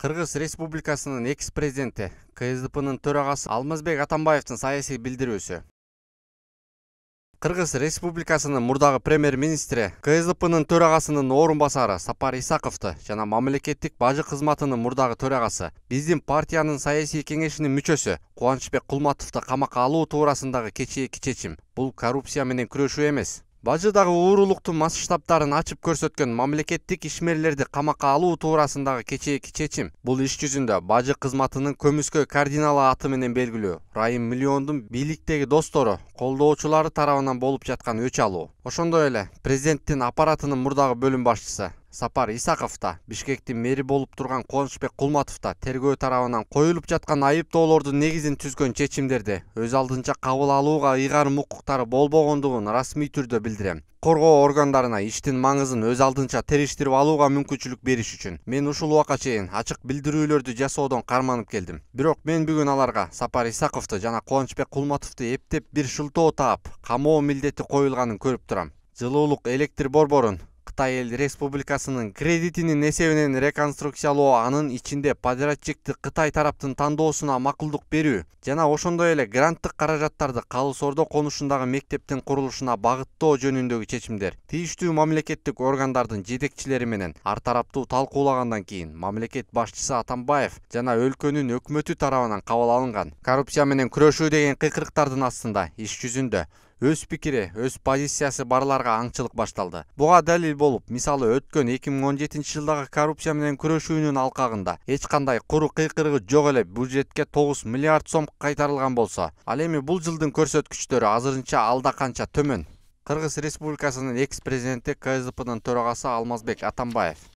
Қырғыз Республикасының экс президенті КСДПнын төрағасы Алмазбек Атамбаевтың саяси билдирүүсү. Қырғыз Республикасының мурдагы премьер-министри КСДПнын төрагасынын орун басары Сапар Исақовты жана мамлекеттик бажы кызматынын мурдагы төрагасы, биздин партиянын саясий кеңешинин мүчөсү Кубанычбек Кулматовду камакка алуу туурасындагы кечээки чечим. Бул коррупция менен күрөшүү эмес, Бажыдағы уурулуктун масштабтарын ачып көрсеткен мамлекеттик ішмерлерді камакка алуу кече кечээки чечим Бұл іш жүзүндө бажы қызматының көмүскө кардиналы аты менен райым миллиондун биліктегі достору колдоочулары тарабынан болып жатқан өч алу. ошондой эле президенттің аппаратының мұрдағы бөлім башчысы сапар исаков да бишкектин мэри болуп турган кубанычбек кулматов да тергөө тарабынан коюлуп жаткан айыптоолордун негизин түзгөн чечимдерди өз алдынча кабыл алууга ыйгарым укуктары болбогондугун расмий түрдө билдирем коргоо органдарына иштин маңызын өз алдынча териштирип алууга мүмкүнчүлүк бериш үчүн мен ушул убакка чейин ачык билдирүүлөрдү жасоодон карманып келдим бирок мен бүгүн аларга сапар исаковду жана кубанычбек кулматовду эптеп бир шылтоо таап камоо милдети коюлганын көрүп турам жылуулук электр борборун кытай эл республикасынын кредитинин эсебинен реконструкциялоо анын ичинде подрядчикти кытай тараптын тандоосуна макулдук берүү жана ошондой эле гранттык каражаттарды калыс ордо конушундагы мектептин курулушуна багыттоо жөнүндөгү чечимдер тийиштүү мамлекеттик органдардын жетекчилери менен ар тараптуу талкуулагандан кийин мамлекет башчысы атамбаев жана өлкөнүн өкмөтү тарабынан кабыл алынган коррупция менен күрөшүү деген кыйкырыктардын астында иш жүзүндө өз пикири өз позициясы барларга аңчылык башталды буга далил болуп мисалы өткөн эки миң он жетинчи жылдагы коррупция менен күрөшүүнүн алкагында эч кандай куру кыйкырыгы жок эле бюджетке тогуз миллиард сом кайтарылган болсо ал эми бул жылдын көрсөткүчтөрү азырынча алда канча төмөн кыргыз республикасынын экс президенти ксдпнын төрагасы алмазбек атамбаев